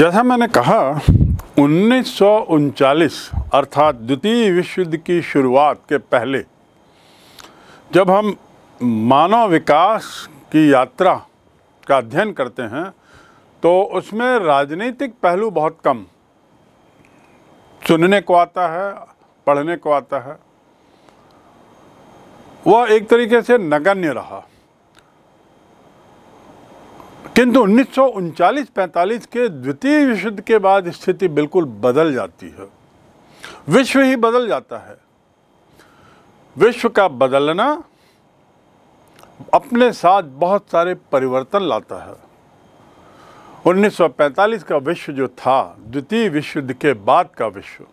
जैसा मैंने कहा उन्नीस अर्थात द्वितीय विश्व युद्ध की शुरुआत के पहले जब हम मानव विकास की यात्रा का अध्ययन करते हैं तो उसमें राजनीतिक पहलू बहुत कम सुनने को आता है पढ़ने को आता है वह एक तरीके से नगण्य रहा किंतु उन्नीस सौ के द्वितीय विश्व युद्ध के बाद स्थिति बिल्कुल बदल जाती है विश्व ही बदल जाता है विश्व का बदलना अपने साथ बहुत सारे परिवर्तन लाता है 1945 का विश्व जो था द्वितीय विश्व युद्ध के बाद का विश्व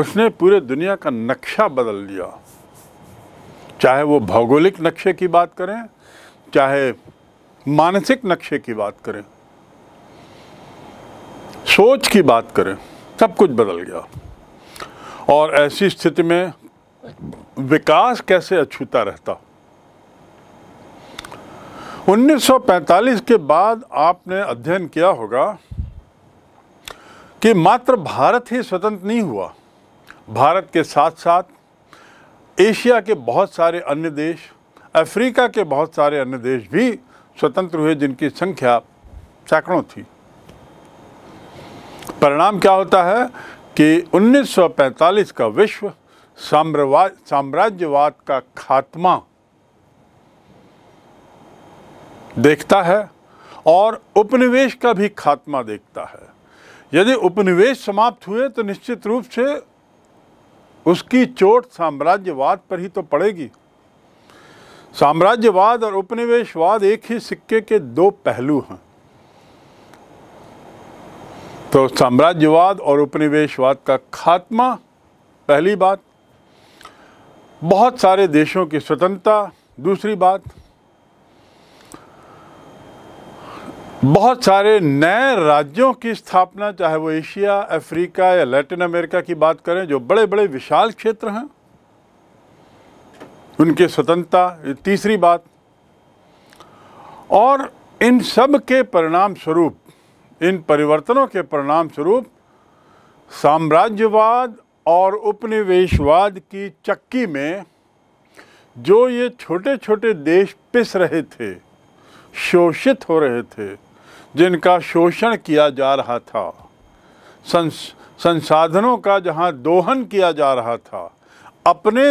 उसने पूरे दुनिया का नक्शा बदल दिया चाहे वो भौगोलिक नक्शे की बात करें चाहे मानसिक नक्शे की बात करें सोच की बात करें सब कुछ बदल गया और ऐसी स्थिति में विकास कैसे अछूता रहता 1945 के बाद आपने अध्ययन किया होगा कि मात्र भारत ही स्वतंत्र नहीं हुआ भारत के साथ साथ एशिया के बहुत सारे अन्य देश अफ्रीका के बहुत सारे अन्य देश भी स्वतंत्र हुए जिनकी संख्या सैकड़ों थी परिणाम क्या होता है कि 1945 का विश्व साम्राज्यवाद साम्राज्यवाद का खात्मा देखता है और उपनिवेश का भी खात्मा देखता है यदि उपनिवेश समाप्त हुए तो निश्चित रूप से उसकी चोट साम्राज्यवाद पर ही तो पड़ेगी साम्राज्यवाद और उपनिवेशवाद एक ही सिक्के के दो पहलू हैं तो साम्राज्यवाद और उपनिवेशवाद का खात्मा पहली बात बहुत सारे देशों की स्वतंत्रता दूसरी बात बहुत सारे नए राज्यों की स्थापना चाहे वो एशिया अफ्रीका या लैटिन अमेरिका की बात करें जो बड़े बड़े विशाल क्षेत्र हैं उनके स्वतंत्रता तीसरी बात और इन सब के परिणाम स्वरूप इन परिवर्तनों के परिणाम स्वरूप साम्राज्यवाद और उपनिवेशवाद की चक्की में जो ये छोटे छोटे देश पिस रहे थे शोषित हो रहे थे जिनका शोषण किया जा रहा था संस, संसाधनों का जहाँ दोहन किया जा रहा था अपने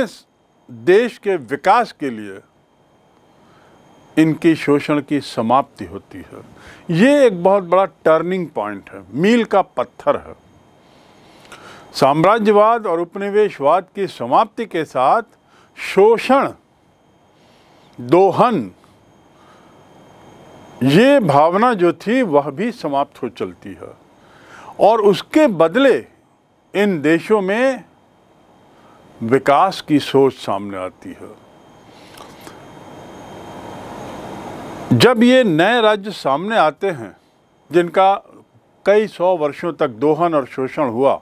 देश के विकास के लिए इनकी शोषण की समाप्ति होती है ये एक बहुत बड़ा टर्निंग पॉइंट है मील का पत्थर है साम्राज्यवाद और उपनिवेशवाद की समाप्ति के साथ शोषण दोहन ये भावना जो थी वह भी समाप्त हो चलती है और उसके बदले इन देशों में विकास की सोच सामने आती है जब ये नए राज्य सामने आते हैं जिनका कई सौ वर्षों तक दोहन और शोषण हुआ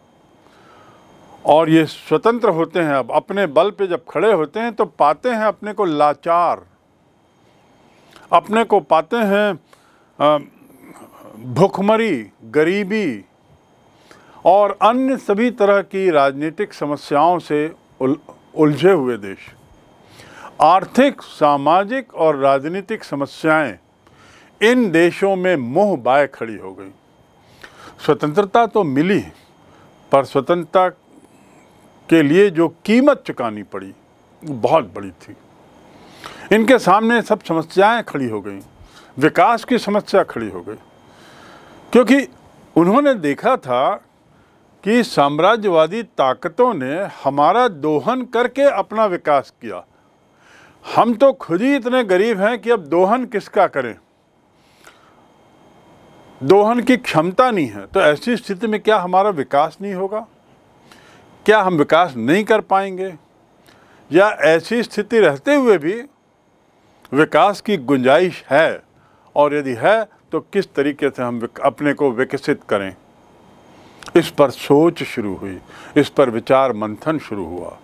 और ये स्वतंत्र होते हैं अब अपने बल पे जब खड़े होते हैं तो पाते हैं अपने को लाचार अपने को पाते हैं भुखमरी गरीबी और अन्य सभी तरह की राजनीतिक समस्याओं से उलझे हुए देश आर्थिक सामाजिक और राजनीतिक समस्याएं इन देशों में मुंह बाय खड़ी हो गई स्वतंत्रता तो मिली पर स्वतंत्रता के लिए जो कीमत चुकानी पड़ी वो बहुत बड़ी थी इनके सामने सब समस्याएं खड़ी हो गई विकास की समस्या खड़ी हो गई क्योंकि उन्होंने देखा था कि साम्राज्यवादी ताकतों ने हमारा दोहन करके अपना विकास किया हम तो खुद ही इतने गरीब हैं कि अब दोहन किसका करें दोहन की क्षमता नहीं है तो ऐसी स्थिति में क्या हमारा विकास नहीं होगा क्या हम विकास नहीं कर पाएंगे या ऐसी स्थिति रहते हुए भी विकास की गुंजाइश है और यदि है तो किस तरीके से हम अपने को विकसित करें इस पर सोच शुरू हुई इस पर विचार मंथन शुरू हुआ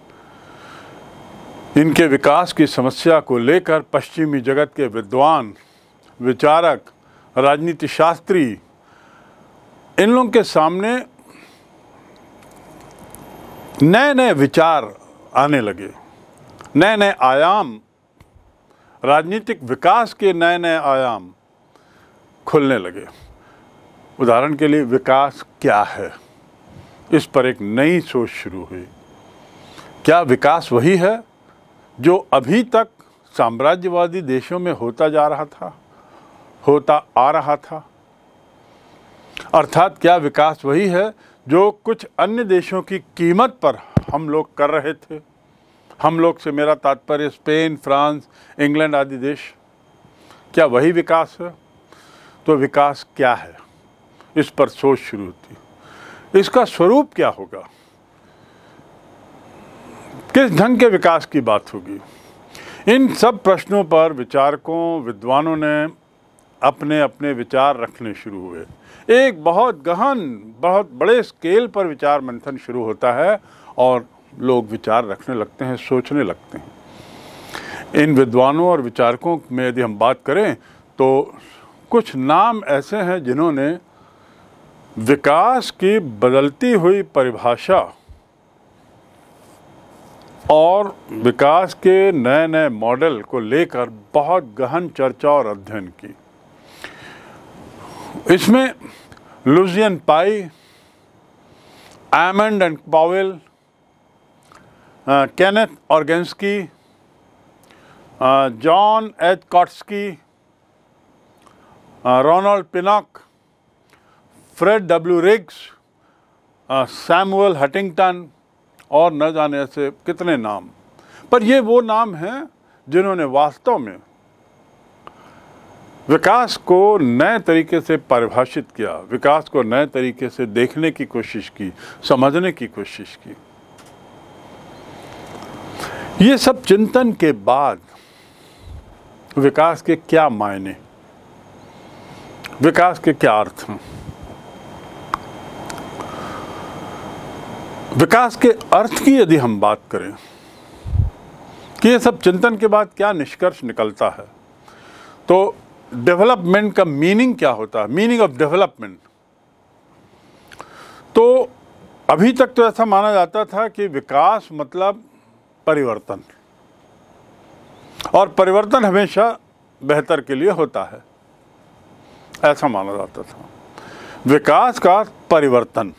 इनके विकास की समस्या को लेकर पश्चिमी जगत के विद्वान विचारक राजनीति शास्त्री इन लोगों के सामने नए नए विचार आने लगे नए नए आयाम राजनीतिक विकास के नए नए आयाम खुलने लगे उदाहरण के लिए विकास क्या है इस पर एक नई सोच शुरू हुई क्या विकास वही है जो अभी तक साम्राज्यवादी देशों में होता जा रहा था होता आ रहा था अर्थात क्या विकास वही है जो कुछ अन्य देशों की कीमत पर हम लोग कर रहे थे हम लोग से मेरा तात्पर्य स्पेन फ्रांस इंग्लैंड आदि देश क्या वही विकास है तो विकास क्या है इस पर सोच शुरू होती इसका स्वरूप क्या होगा किस ढंग के विकास की बात होगी इन सब प्रश्नों पर विचारकों विद्वानों ने अपने अपने विचार रखने शुरू हुए एक बहुत गहन बहुत बड़े स्केल पर विचार मंथन शुरू होता है और लोग विचार रखने लगते हैं सोचने लगते हैं इन विद्वानों और विचारकों में यदि हम बात करें तो कुछ नाम ऐसे हैं जिन्होंने विकास की बदलती हुई परिभाषा और विकास के नए नए मॉडल को लेकर बहुत गहन चर्चा और अध्ययन की इसमें Lucian Pye Almond and Powell Kenneth Organski John H Kautsky Ronald Pinnock Fred W Riggs Samuel Huntington और न जाने से कितने नाम पर ये वो नाम हैं जिन्होंने वास्तव में विकास को नए तरीके से परिभाषित किया विकास को नए तरीके से देखने की कोशिश की समझने की कोशिश की ये सब चिंतन के बाद विकास के क्या मायने विकास के क्या अर्थ हैं विकास के अर्थ की यदि हम बात करें कि ये सब चिंतन के बाद क्या निष्कर्ष निकलता है तो डेवलपमेंट का मीनिंग क्या होता है मीनिंग ऑफ डेवलपमेंट तो अभी तक तो ऐसा माना जाता था कि विकास मतलब परिवर्तन और परिवर्तन हमेशा बेहतर के लिए होता है ऐसा माना जाता था विकास का परिवर्तन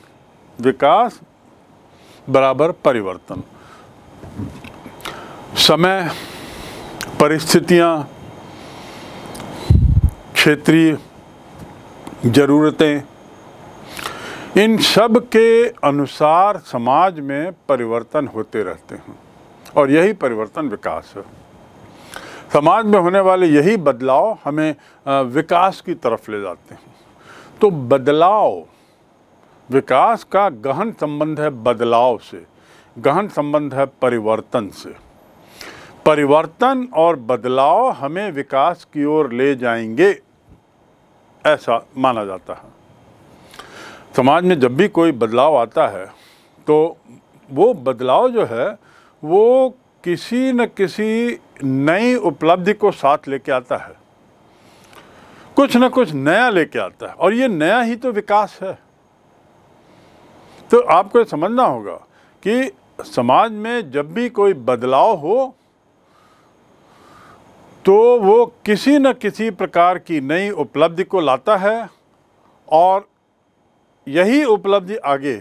विकास बराबर परिवर्तन समय परिस्थितियां क्षेत्रीय ज़रूरतें इन सब के अनुसार समाज में परिवर्तन होते रहते हैं और यही परिवर्तन विकास है समाज में होने वाले यही बदलाव हमें विकास की तरफ ले जाते हैं तो बदलाव विकास का गहन संबंध है बदलाव से गहन संबंध है परिवर्तन से परिवर्तन और बदलाव हमें विकास की ओर ले जाएंगे ऐसा माना जाता है समाज में जब भी कोई बदलाव आता है तो वो बदलाव जो है वो किसी न किसी नई उपलब्धि को साथ लेके आता है कुछ न कुछ नया लेके आता है और ये नया ही तो विकास है तो आपको समझना होगा कि समाज में जब भी कोई बदलाव हो तो वो किसी न किसी प्रकार की नई उपलब्धि को लाता है और यही उपलब्धि आगे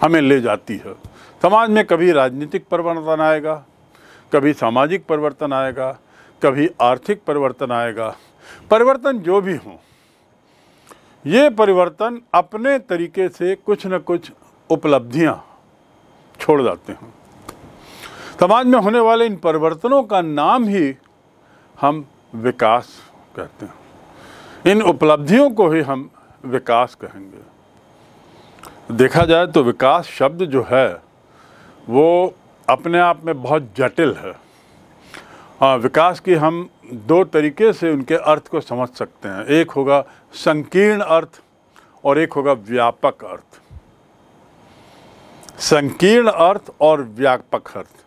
हमें ले जाती है समाज में कभी राजनीतिक परिवर्तन आएगा कभी सामाजिक परिवर्तन आएगा कभी आर्थिक परिवर्तन आएगा परिवर्तन जो भी हों ये परिवर्तन अपने तरीके से कुछ न कुछ उपलब्धियां छोड़ जाते हैं समाज में होने वाले इन परिवर्तनों का नाम ही हम विकास कहते हैं इन उपलब्धियों को ही हम विकास कहेंगे देखा जाए तो विकास शब्द जो है वो अपने आप में बहुत जटिल है हाँ विकास की हम दो तरीके से उनके अर्थ को समझ सकते हैं एक होगा संकीर्ण अर्थ और एक होगा व्यापक अर्थ संकीर्ण अर्थ और व्यापक अर्थ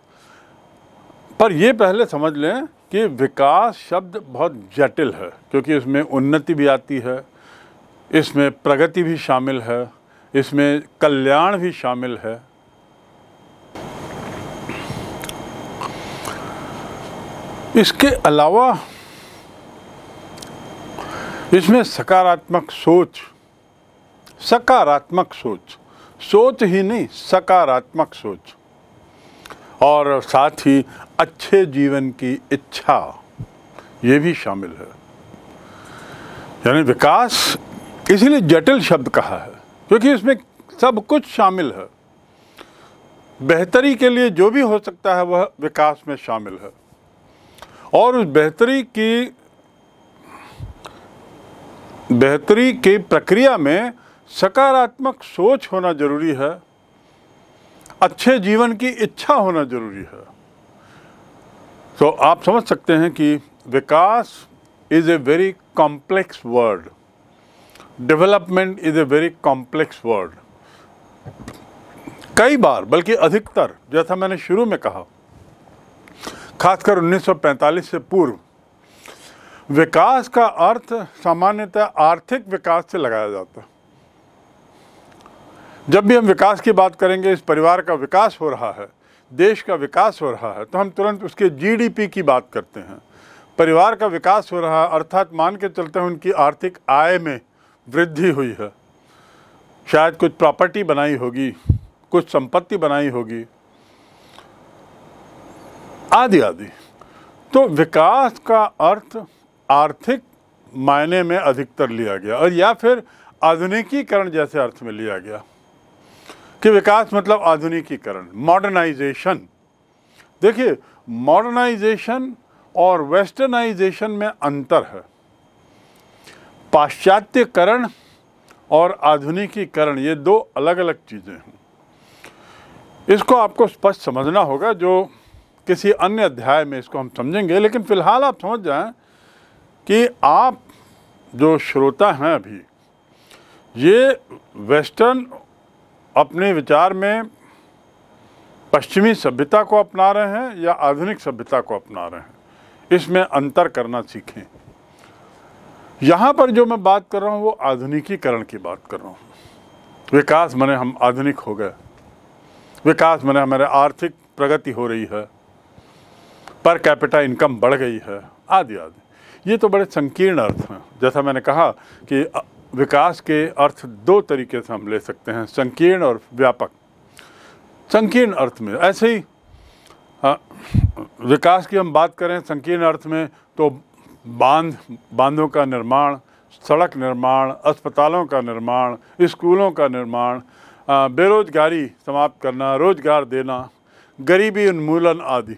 पर यह पहले समझ लें कि विकास शब्द बहुत जटिल है क्योंकि इसमें उन्नति भी आती है इसमें प्रगति भी शामिल है इसमें कल्याण भी शामिल है इसके अलावा इसमें सकारात्मक सोच सकारात्मक सोच सोच ही नहीं सकारात्मक सोच और साथ ही अच्छे जीवन की इच्छा ये भी शामिल है यानी विकास इसीलिए जटिल शब्द कहा है क्योंकि इसमें सब कुछ शामिल है बेहतरी के लिए जो भी हो सकता है वह विकास में शामिल है और उस बेहतरी की बेहतरी की प्रक्रिया में सकारात्मक सोच होना जरूरी है अच्छे जीवन की इच्छा होना जरूरी है तो आप समझ सकते हैं कि विकास is a very complex word development is a very complex word कई बार बल्कि अधिकतर जैसा मैंने शुरू में कहा खासकर 1945 से पूर्व विकास का अर्थ सामान्यतः आर्थिक विकास से लगाया जाता है जब भी हम विकास की बात करेंगे इस परिवार का विकास हो रहा है देश का विकास हो रहा है तो हम तुरंत उसके जीडीपी की बात करते हैं परिवार का विकास हो रहा है अर्थात मान के चलते हैं उनकी आर्थिक आय में वृद्धि हुई है शायद कुछ प्रॉपर्टी बनाई होगी कुछ संपत्ति बनाई होगी आदि आदि तो विकास का अर्थ आर्थिक मायने में अधिकतर लिया गया और या फिर आधुनिकीकरण जैसे अर्थ में लिया गया कि विकास मतलब आधुनिकीकरण मॉडर्नाइजेशन देखिए मॉडर्नाइजेशन और वेस्टर्नाइजेशन में अंतर है पाश्चात्यकरण और आधुनिकीकरण ये दो अलग अलग चीज़ें हैं इसको आपको स्पष्ट समझना होगा जो किसी अन्य अध्याय में इसको हम समझेंगे लेकिन फ़िलहाल आप समझ जाएं कि आप जो श्रोता हैं अभी ये वेस्टर्न अपने विचार में पश्चिमी सभ्यता को अपना रहे हैं या आधुनिक सभ्यता को अपना रहे हैं इसमें अंतर करना सीखें यहाँ पर जो मैं बात कर रहा हूँ वो आधुनिकीकरण की बात कर रहा हूँ विकास मैंने हम आधुनिक हो गए विकास मैंने हमारे आर्थिक प्रगति हो रही है पर कैपिटा इनकम बढ़ गई है आदि आदि ये तो बड़े संकीर्ण अर्थ हैं जैसा मैंने कहा कि विकास के अर्थ दो तरीके से हम ले सकते हैं संकीर्ण और व्यापक संकीर्ण अर्थ में ऐसे ही विकास की हम बात करें संकीर्ण अर्थ में तो बांध बांधों का निर्माण सड़क निर्माण अस्पतालों का निर्माण स्कूलों का निर्माण बेरोजगारी समाप्त करना रोजगार देना गरीबी उन्मूलन आदि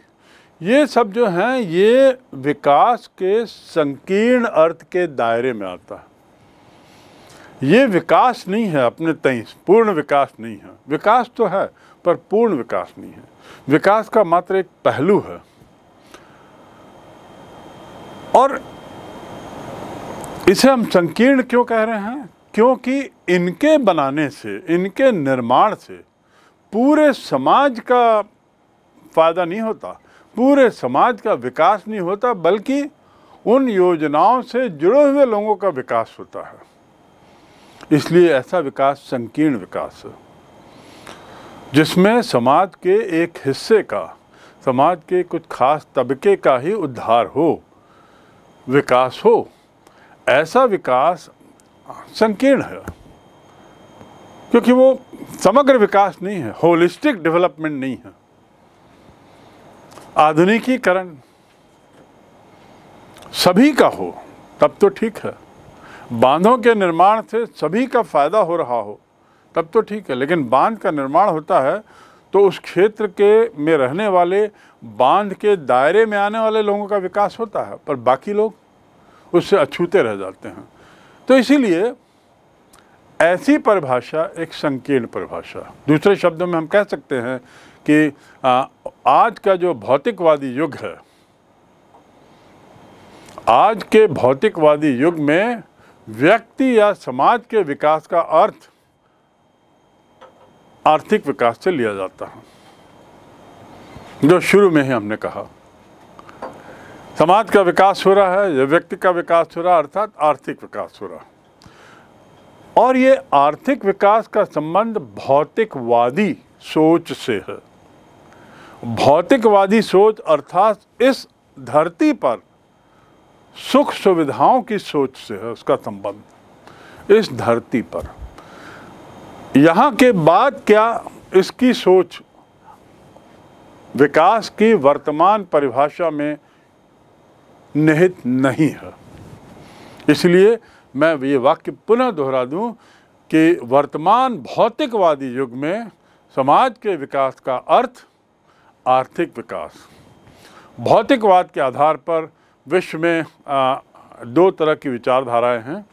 ये सब जो हैं ये विकास के संकीर्ण अर्थ के दायरे में आता है ये विकास नहीं है अपने तय पूर्ण विकास नहीं है विकास तो है पर पूर्ण विकास नहीं है विकास का मात्र एक पहलू है और इसे हम संकीर्ण क्यों कह रहे हैं क्योंकि इनके बनाने से इनके निर्माण से पूरे समाज का फायदा नहीं होता पूरे समाज का विकास नहीं होता बल्कि उन योजनाओं से जुड़े हुए लोगों का विकास होता है इसलिए ऐसा विकास संकीर्ण विकास है जिसमें समाज के एक हिस्से का समाज के कुछ खास तबके का ही उद्धार हो विकास हो ऐसा विकास संकीर्ण है क्योंकि वो समग्र विकास नहीं है होलिस्टिक डेवलपमेंट नहीं है आधुनिकीकरण सभी का हो तब तो ठीक है बांधों के निर्माण से सभी का फायदा हो रहा हो तब तो ठीक है लेकिन बांध का निर्माण होता है तो उस क्षेत्र के में रहने वाले बांध के दायरे में आने वाले लोगों का विकास होता है पर बाकी लोग उससे अछूते रह जाते हैं तो इसीलिए ऐसी परिभाषा एक संकीर्ण परिभाषा दूसरे शब्दों में हम कह सकते हैं कि आज का जो भौतिकवादी युग है आज के भौतिकवादी युग में व्यक्ति या समाज के विकास का अर्थ आर्थिक विकास से लिया जाता है जो शुरू में ही हमने कहा समाज का विकास हो रहा है या व्यक्ति का विकास हो रहा है अर्थात आर्थिक विकास हो रहा और ये आर्थिक विकास का संबंध भौतिकवादी सोच से है भौतिकवादी सोच अर्थात इस धरती पर सुख सुविधाओं की सोच से है उसका संबंध इस धरती पर यहाँ के बाद क्या इसकी सोच विकास की वर्तमान परिभाषा में निहित नहीं है इसलिए मैं ये वाक्य पुनः दोहरा दूं कि वर्तमान भौतिकवादी युग में समाज के विकास का अर्थ आर्थिक विकास भौतिकवाद के आधार पर विश्व में आ, दो तरह की विचारधाराएं हैं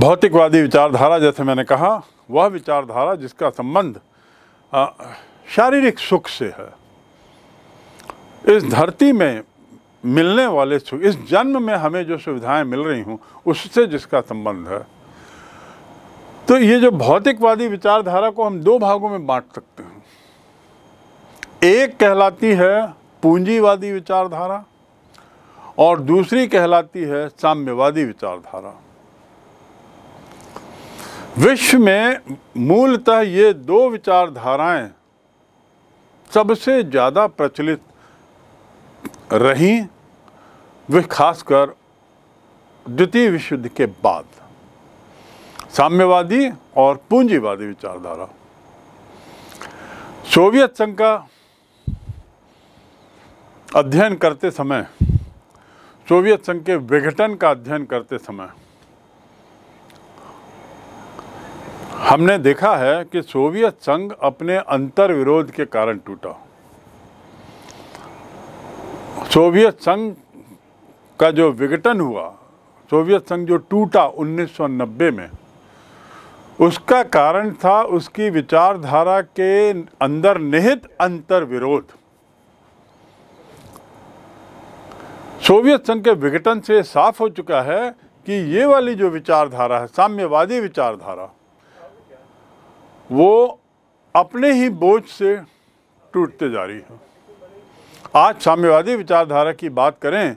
भौतिकवादी विचारधारा जैसे मैंने कहा वह विचारधारा जिसका संबंध शारीरिक सुख से है इस धरती में मिलने वाले सुख इस जन्म में हमें जो सुविधाएं मिल रही हूं उससे जिसका संबंध है तो ये जो भौतिकवादी विचारधारा को हम दो भागों में बांट सकते हैं एक कहलाती है पूंजीवादी विचारधारा और दूसरी कहलाती है साम्यवादी विचारधारा विश्व में मूलतः ये दो विचारधाराएं सबसे ज़्यादा प्रचलित रहीं वे खासकर द्वितीय विश्व युद्ध के बाद साम्यवादी और पूंजीवादी विचारधारा सोवियत संघ का अध्ययन करते समय सोवियत संघ के विघटन का अध्ययन करते समय हमने देखा है कि सोवियत संघ अपने अंतर विरोध के कारण टूटा सोवियत संघ का जो विघटन हुआ सोवियत संघ जो टूटा 1990 में उसका कारण था उसकी विचारधारा के अंदर निहित अंतर विरोध सोवियत संघ के विघटन से साफ हो चुका है कि ये वाली जो विचारधारा है साम्यवादी विचारधारा वो अपने ही बोझ से टूटते जा रही है आज साम्यवादी विचारधारा की बात करें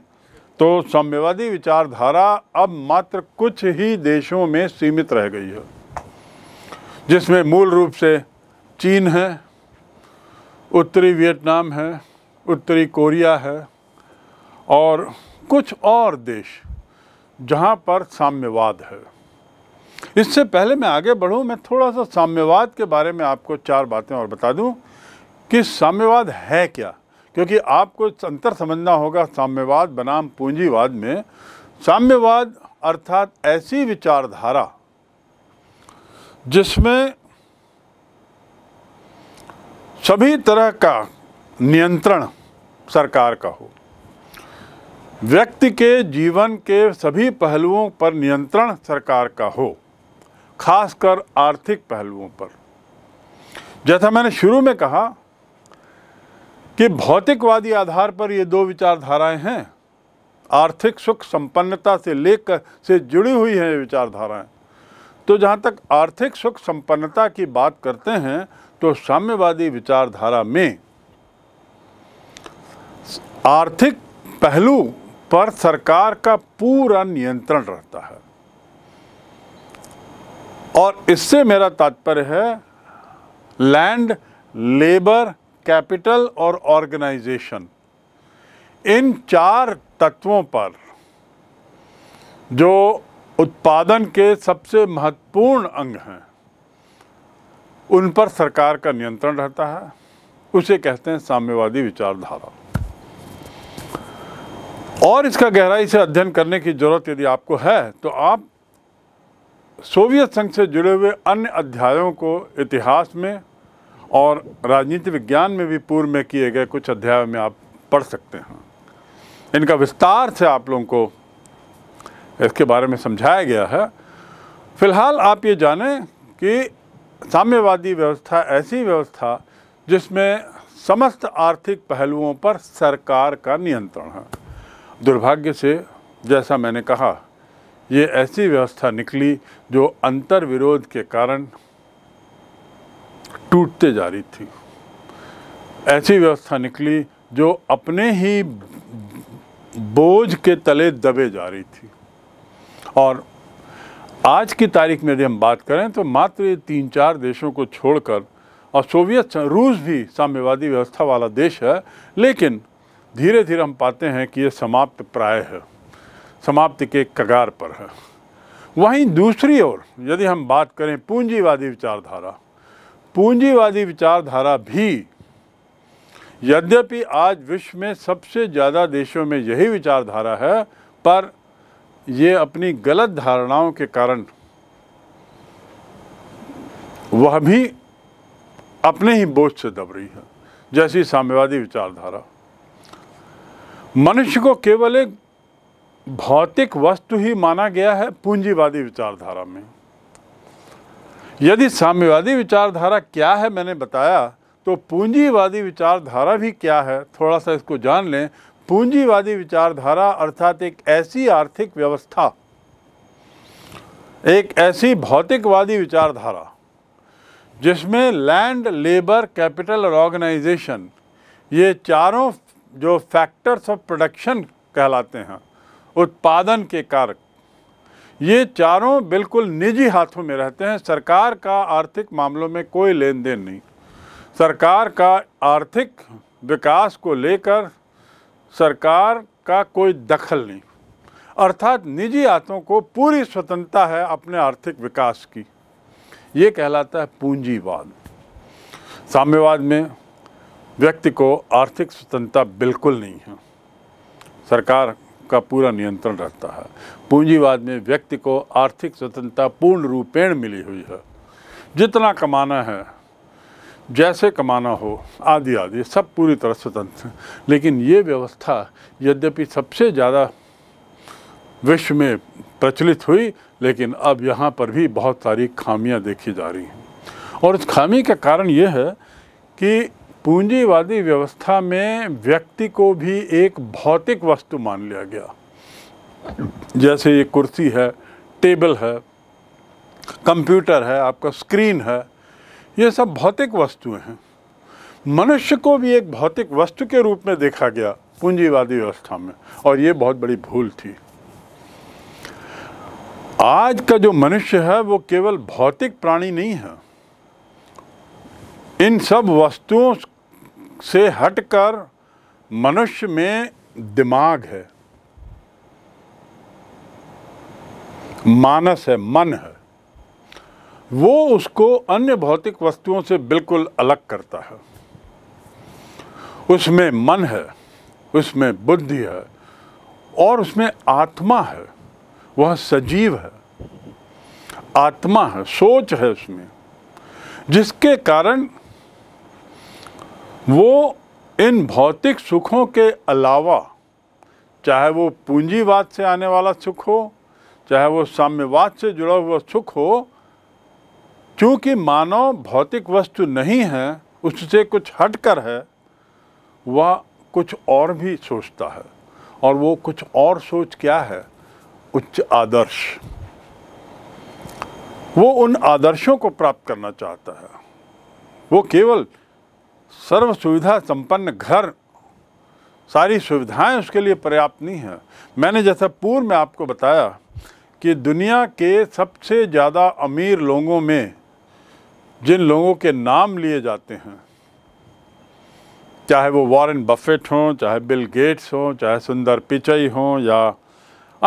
तो साम्यवादी विचारधारा अब मात्र कुछ ही देशों में सीमित रह गई है जिसमें मूल रूप से चीन है उत्तरी वियतनाम है उत्तरी कोरिया है और कुछ और देश जहाँ पर साम्यवाद है इससे पहले मैं आगे बढ़ूं मैं थोड़ा सा साम्यवाद के बारे में आपको चार बातें और बता दूं कि साम्यवाद है क्या क्योंकि आपको अंतर समझना होगा साम्यवाद बनाम पूंजीवाद में साम्यवाद अर्थात ऐसी विचारधारा जिसमें सभी तरह का नियंत्रण सरकार का हो व्यक्ति के जीवन के सभी पहलुओं पर नियंत्रण सरकार का हो खासकर आर्थिक पहलुओं पर जैसा मैंने शुरू में कहा कि भौतिकवादी आधार पर ये दो विचारधाराएं हैं आर्थिक सुख संपन्नता से लेकर से जुड़ी हुई हैं ये विचारधाराएं तो जहाँ तक आर्थिक सुख संपन्नता की बात करते हैं तो साम्यवादी विचारधारा में आर्थिक पहलू पर सरकार का पूरा नियंत्रण रहता है और इससे मेरा तात्पर्य है लैंड लेबर कैपिटल और ऑर्गेनाइजेशन इन चार तत्वों पर जो उत्पादन के सबसे महत्वपूर्ण अंग हैं उन पर सरकार का नियंत्रण रहता है उसे कहते हैं साम्यवादी विचारधारा और इसका गहराई से अध्ययन करने की ज़रूरत यदि आपको है तो आप सोवियत संघ से जुड़े हुए अन्य अध्यायों को इतिहास में और राजनीति विज्ञान में भी पूर्व में किए गए कुछ अध्यायों में आप पढ़ सकते हैं इनका विस्तार से आप लोगों को इसके बारे में समझाया गया है फिलहाल आप ये जानें कि साम्यवादी व्यवस्था ऐसी व्यवस्था जिसमें समस्त आर्थिक पहलुओं पर सरकार का नियंत्रण है दुर्भाग्य से जैसा मैंने कहा ये ऐसी व्यवस्था निकली जो अंतर विरोध के कारण टूटते जा रही थी ऐसी व्यवस्था निकली जो अपने ही बोझ के तले दबे जा रही थी और आज की तारीख में यदि हम बात करें तो मात्र तीन चार देशों को छोड़कर और सोवियत रूस भी साम्यवादी व्यवस्था वाला देश है लेकिन धीरे धीरे हम पाते हैं कि ये समाप्त प्राय है समाप्ति के कगार पर है वहीं दूसरी ओर यदि हम बात करें पूंजीवादी विचारधारा पूंजीवादी विचारधारा भी यद्यपि आज विश्व में सबसे ज़्यादा देशों में यही विचारधारा है पर ये अपनी गलत धारणाओं के कारण वह भी अपने ही बोझ से दब रही है जैसी साम्यवादी विचारधारा मनुष्य को केवल एक भौतिक वस्तु ही माना गया है पूंजीवादी विचारधारा में यदि साम्यवादी विचारधारा क्या है मैंने बताया तो पूंजीवादी विचारधारा भी क्या है थोड़ा सा इसको जान लें पूंजीवादी विचारधारा अर्थात एक ऐसी आर्थिक व्यवस्था एक ऐसी भौतिकवादी विचारधारा जिसमें लैंड लेबर कैपिटल और ऑर्गेनाइजेशन ये चारों जो फैक्टर्स ऑफ प्रोडक्शन कहलाते हैं उत्पादन के कारक ये चारों बिल्कुल निजी हाथों में रहते हैं सरकार का आर्थिक मामलों में कोई लेन देन नहीं सरकार का आर्थिक विकास को लेकर सरकार का कोई दखल नहीं अर्थात निजी हाथों को पूरी स्वतंत्रता है अपने आर्थिक विकास की ये कहलाता है पूंजीवाद साम्यवाद में व्यक्ति को आर्थिक स्वतंत्रता बिल्कुल नहीं है सरकार का पूरा नियंत्रण रहता है पूंजीवाद में व्यक्ति को आर्थिक स्वतंत्रता पूर्ण रूपेण मिली हुई है जितना कमाना है जैसे कमाना हो आदि आदि सब पूरी तरह स्वतंत्र लेकिन ये व्यवस्था यद्यपि सबसे ज़्यादा विश्व में प्रचलित हुई लेकिन अब यहाँ पर भी बहुत सारी खामियाँ देखी जा रही हैं और इस खामी का कारण ये है कि पूंजीवादी व्यवस्था में व्यक्ति को भी एक भौतिक वस्तु मान लिया गया जैसे ये कुर्सी है टेबल है कंप्यूटर है आपका स्क्रीन है ये सब भौतिक वस्तुएं हैं मनुष्य को भी एक भौतिक वस्तु के रूप में देखा गया पूंजीवादी व्यवस्था में और ये बहुत बड़ी भूल थी आज का जो मनुष्य है वो केवल भौतिक प्राणी नहीं है इन सब वस्तुओं से हटकर मनुष्य में दिमाग है मानस है मन है वो उसको अन्य भौतिक वस्तुओं से बिल्कुल अलग करता है उसमें मन है उसमें बुद्धि है और उसमें आत्मा है वह सजीव है आत्मा है सोच है उसमें जिसके कारण वो इन भौतिक सुखों के अलावा चाहे वो पूंजीवाद से आने वाला सुख हो चाहे वो साम्यवाद से जुड़ा हुआ सुख हो क्योंकि मानव भौतिक वस्तु नहीं है उससे कुछ हटकर है वह कुछ और भी सोचता है और वो कुछ और सोच क्या है उच्च आदर्श वो उन आदर्शों को प्राप्त करना चाहता है वो केवल सर्व सुविधा संपन्न घर सारी सुविधाएं उसके लिए पर्याप्त नहीं है मैंने जैसा पूर्व में आपको बताया कि दुनिया के सबसे ज़्यादा अमीर लोगों में जिन लोगों के नाम लिए जाते हैं चाहे वो वॉरेन बफेट हों चाहे बिल गेट्स हों चाहे सुंदर पिचई हों या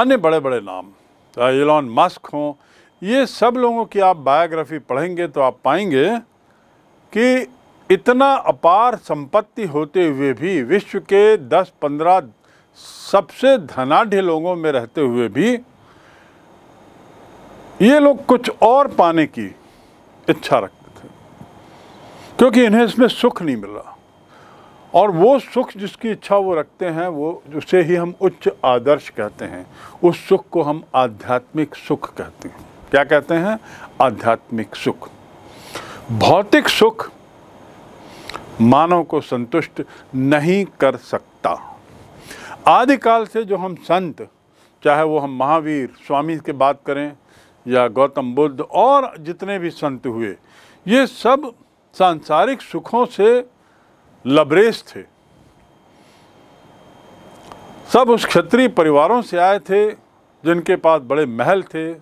अन्य बड़े बड़े नाम चाहे एलॉन मस्क हों ये सब लोगों की आप बायोग्राफी पढ़ेंगे तो आप पाएंगे कि इतना अपार संपत्ति होते हुए भी विश्व के 10-15 सबसे धनाढ़ लोगों में रहते हुए भी ये लोग कुछ और पाने की इच्छा रखते थे क्योंकि इन्हें इसमें सुख नहीं मिला और वो सुख जिसकी इच्छा वो रखते हैं वो उसे ही हम उच्च आदर्श कहते हैं उस सुख को हम आध्यात्मिक सुख कहते हैं क्या कहते हैं आध्यात्मिक सुख भौतिक सुख मानव को संतुष्ट नहीं कर सकता आदिकाल से जो हम संत चाहे वो हम महावीर स्वामी के बात करें या गौतम बुद्ध और जितने भी संत हुए ये सब सांसारिक सुखों से लबरेज थे सब उस क्षत्रिय परिवारों से आए थे जिनके पास बड़े महल थे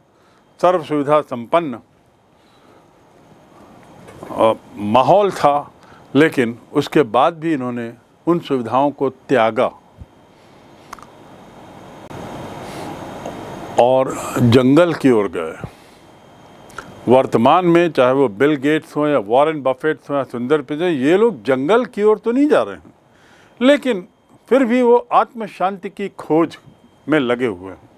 सर्व सुविधा संपन्न माहौल था लेकिन उसके बाद भी इन्होंने उन सुविधाओं को त्यागा और जंगल की ओर गए वर्तमान में चाहे वो बिल गेट्स हों या वॉरेन बफेट्स हों या सुंदर पिजय ये लोग जंगल की ओर तो नहीं जा रहे हैं लेकिन फिर भी वो आत्म शांति की खोज में लगे हुए हैं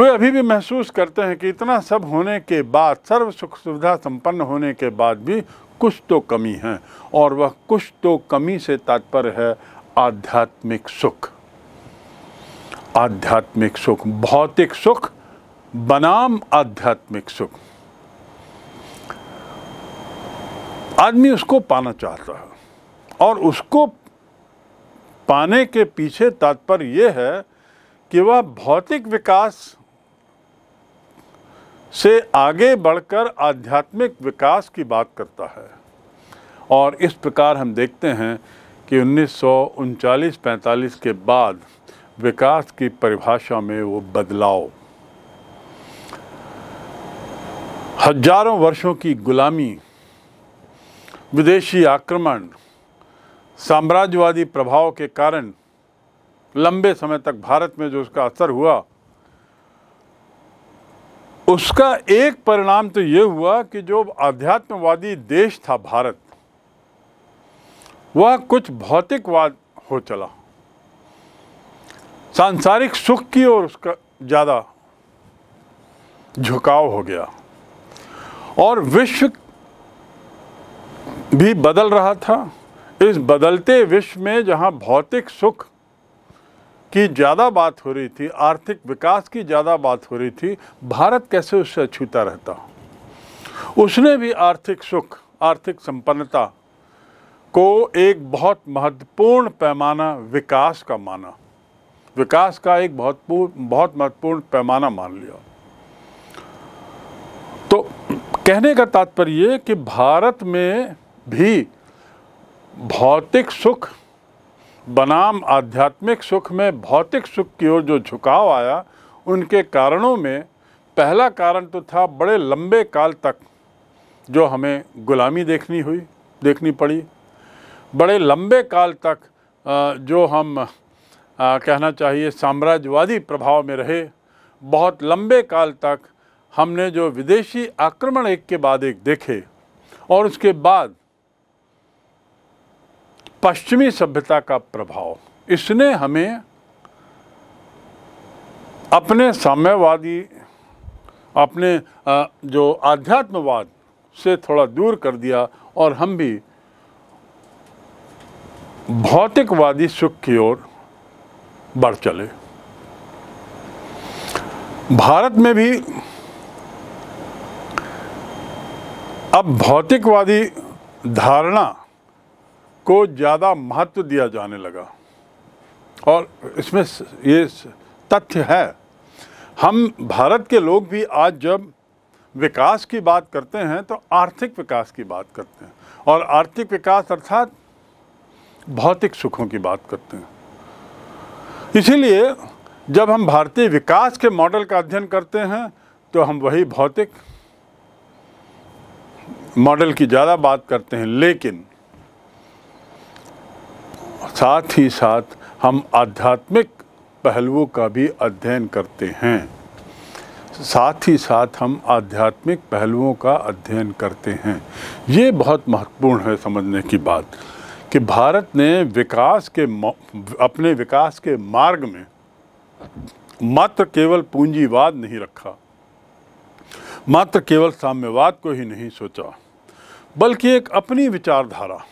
वे अभी भी महसूस करते हैं कि इतना सब होने के बाद सर्व सुख सुविधा संपन्न होने के बाद भी कुछ तो कमी है और वह कुछ तो कमी से तात्पर्य है आध्यात्मिक सुख आध्यात्मिक सुख भौतिक सुख बनाम आध्यात्मिक सुख आदमी उसको पाना चाहता है और उसको पाने के पीछे तात्पर्य यह है कि वह भौतिक विकास से आगे बढ़कर आध्यात्मिक विकास की बात करता है और इस प्रकार हम देखते हैं कि उन्नीस सौ के बाद विकास की परिभाषा में वो बदलाव हजारों वर्षों की गुलामी विदेशी आक्रमण साम्राज्यवादी प्रभाव के कारण लंबे समय तक भारत में जो उसका असर हुआ उसका एक परिणाम तो ये हुआ कि जो आध्यात्मवादी देश था भारत वह कुछ भौतिकवाद हो चला सांसारिक सुख की ओर उसका ज़्यादा झुकाव हो गया और विश्व भी बदल रहा था इस बदलते विश्व में जहाँ भौतिक सुख की ज़्यादा बात हो रही थी आर्थिक विकास की ज़्यादा बात हो रही थी भारत कैसे उससे अछूता रहता उसने भी आर्थिक सुख आर्थिक संपन्नता को एक बहुत महत्वपूर्ण पैमाना विकास का माना विकास का एक बहुत बहुत महत्वपूर्ण पैमाना मान लिया तो कहने का तात्पर्य कि भारत में भी भौतिक सुख बनाम आध्यात्मिक सुख में भौतिक सुख की ओर जो झुकाव आया उनके कारणों में पहला कारण तो था बड़े लंबे काल तक जो हमें गुलामी देखनी हुई देखनी पड़ी बड़े लंबे काल तक जो हम कहना चाहिए साम्राज्यवादी प्रभाव में रहे बहुत लंबे काल तक हमने जो विदेशी आक्रमण एक के बाद एक देखे और उसके बाद पश्चिमी सभ्यता का प्रभाव इसने हमें अपने साम्यवादी अपने जो आध्यात्मवाद से थोड़ा दूर कर दिया और हम भी भौतिकवादी सुख की ओर बढ़ चले भारत में भी अब भौतिकवादी धारणा को ज़्यादा महत्व दिया जाने लगा और इसमें ये तथ्य है हम भारत के लोग भी आज जब विकास की बात करते हैं तो आर्थिक विकास की बात करते हैं और आर्थिक विकास अर्थात भौतिक सुखों की बात करते हैं इसीलिए जब हम भारतीय विकास के मॉडल का अध्ययन करते हैं तो हम वही भौतिक मॉडल की ज़्यादा बात करते हैं लेकिन साथ ही साथ हम आध्यात्मिक पहलुओं का भी अध्ययन करते हैं साथ ही साथ हम आध्यात्मिक पहलुओं का अध्ययन करते हैं ये बहुत महत्वपूर्ण है समझने की बात कि भारत ने विकास के अपने विकास के मार्ग में मात्र केवल पूंजीवाद नहीं रखा मात्र केवल साम्यवाद को ही नहीं सोचा बल्कि एक अपनी विचारधारा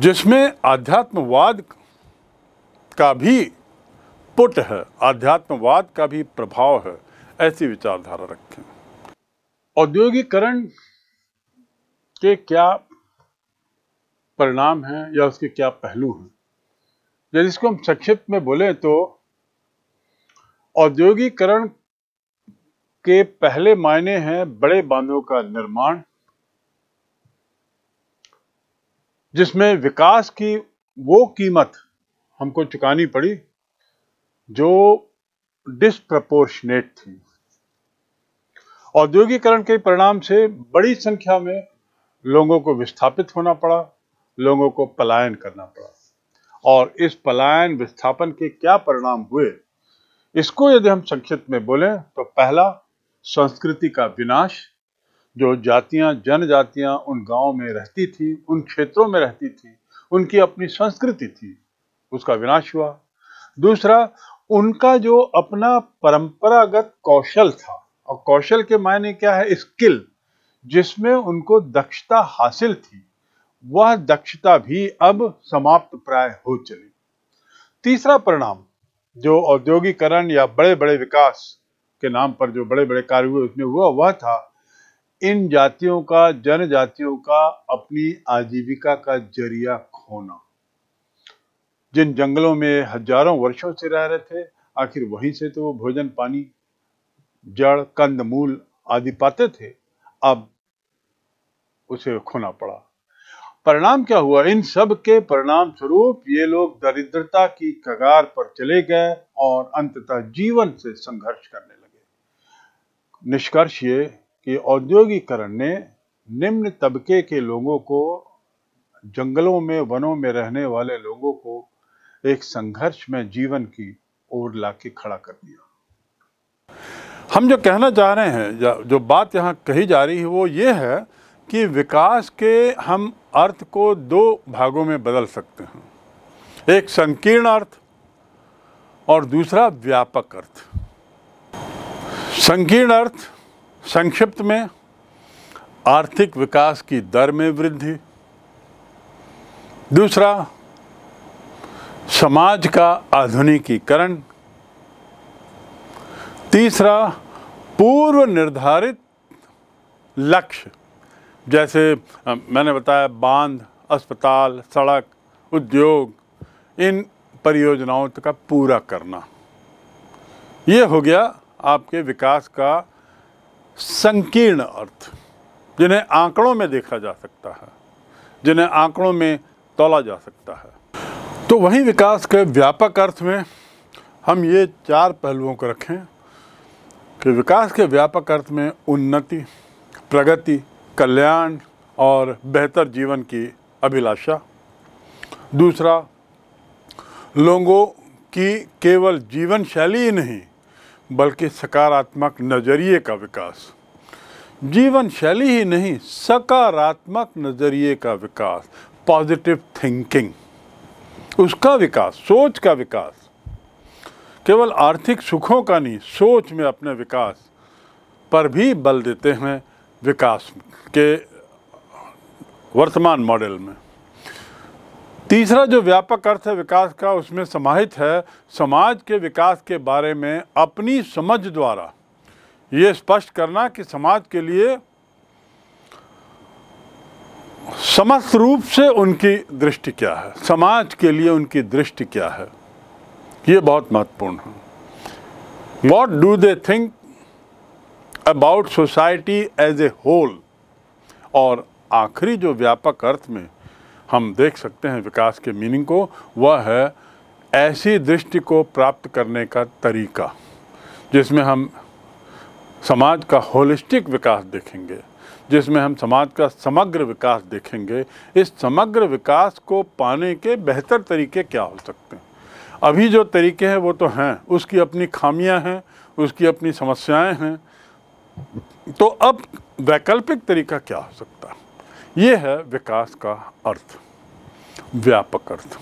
जिसमें आध्यात्मवाद का भी पुट है आध्यात्मवाद का भी प्रभाव है ऐसी विचारधारा रखें औद्योगिकरण के क्या परिणाम हैं या उसके क्या पहलू हैं यदि इसको हम संक्षिप्त में बोले तो औद्योगिकरण के पहले मायने हैं बड़े बांधों का निर्माण जिसमें विकास की वो कीमत हमको चुकानी पड़ी जो डिस्प्रपोर्शनेट थी औद्योगिकरण के परिणाम से बड़ी संख्या में लोगों को विस्थापित होना पड़ा लोगों को पलायन करना पड़ा और इस पलायन विस्थापन के क्या परिणाम हुए इसको यदि हम संक्षिप्त में बोलें तो पहला संस्कृति का विनाश जो जातियां जनजातियां उन गांव में रहती थी उन क्षेत्रों में रहती थी उनकी अपनी संस्कृति थी उसका विनाश हुआ दूसरा उनका जो अपना परंपरागत कौशल था और कौशल के मायने क्या है स्किल जिसमें उनको दक्षता हासिल थी वह दक्षता भी अब समाप्त प्राय हो चली तीसरा परिणाम जो औद्योगिकरण या बड़े बड़े विकास के नाम पर जो बड़े बड़े कार्य हुए उसमें हुआ वह था इन जातियों का जनजातियों का अपनी आजीविका का जरिया खोना जिन जंगलों में हजारों वर्षों से रह रहे थे आखिर वहीं से तो वो भोजन पानी जड़ कंद मूल आदि पाते थे अब उसे खोना पड़ा परिणाम क्या हुआ इन सब के परिणाम स्वरूप ये लोग दरिद्रता की कगार पर चले गए और अंततः जीवन से संघर्ष करने लगे निष्कर्ष ये कि औद्योगिकरण ने निम्न तबके के लोगों को जंगलों में वनों में रहने वाले लोगों को एक संघर्ष में जीवन की ओर लाके खड़ा कर दिया हम जो कहना चाह रहे हैं जो बात यहाँ कही जा रही है वो ये है कि विकास के हम अर्थ को दो भागों में बदल सकते हैं एक संकीर्ण अर्थ और दूसरा व्यापक अर्थ संकीर्ण अर्थ संक्षिप्त में आर्थिक विकास की दर में वृद्धि दूसरा समाज का आधुनिकीकरण तीसरा पूर्व निर्धारित लक्ष्य जैसे मैंने बताया बांध अस्पताल सड़क उद्योग इन परियोजनाओं का पूरा करना ये हो गया आपके विकास का संकीर्ण अर्थ जिन्हें आंकड़ों में देखा जा सकता है जिन्हें आंकड़ों में तोला जा सकता है तो वहीं विकास के व्यापक अर्थ में हम ये चार पहलुओं को रखें कि विकास के व्यापक अर्थ में उन्नति प्रगति कल्याण और बेहतर जीवन की अभिलाषा दूसरा लोगों की केवल जीवन शैली ही नहीं बल्कि सकारात्मक नज़रिए का विकास जीवन शैली ही नहीं सकारात्मक नज़रिए का विकास पॉजिटिव थिंकिंग उसका विकास सोच का विकास केवल आर्थिक सुखों का नहीं सोच में अपने विकास पर भी बल देते हैं विकास के वर्तमान मॉडल में तीसरा जो व्यापक अर्थ है विकास का उसमें समाहित है समाज के विकास के बारे में अपनी समझ द्वारा ये स्पष्ट करना कि समाज के लिए समस्त रूप से उनकी दृष्टि क्या है समाज के लिए उनकी दृष्टि क्या है ये बहुत महत्वपूर्ण है what do they think about society as a whole और आखिरी जो व्यापक अर्थ में हम देख सकते हैं विकास के मीनिंग को वह है ऐसी दृष्टि को प्राप्त करने का तरीका जिसमें हम समाज का होलिस्टिक विकास देखेंगे जिसमें हम समाज का समग्र विकास देखेंगे इस समग्र विकास को पाने के बेहतर तरीके क्या हो सकते हैं अभी जो तरीके हैं वो तो हैं उसकी अपनी खामियां हैं उसकी अपनी समस्याएं हैं तो अब वैकल्पिक तरीका क्या हो सकता है ये है विकास का अर्थ व्यापक अर्थ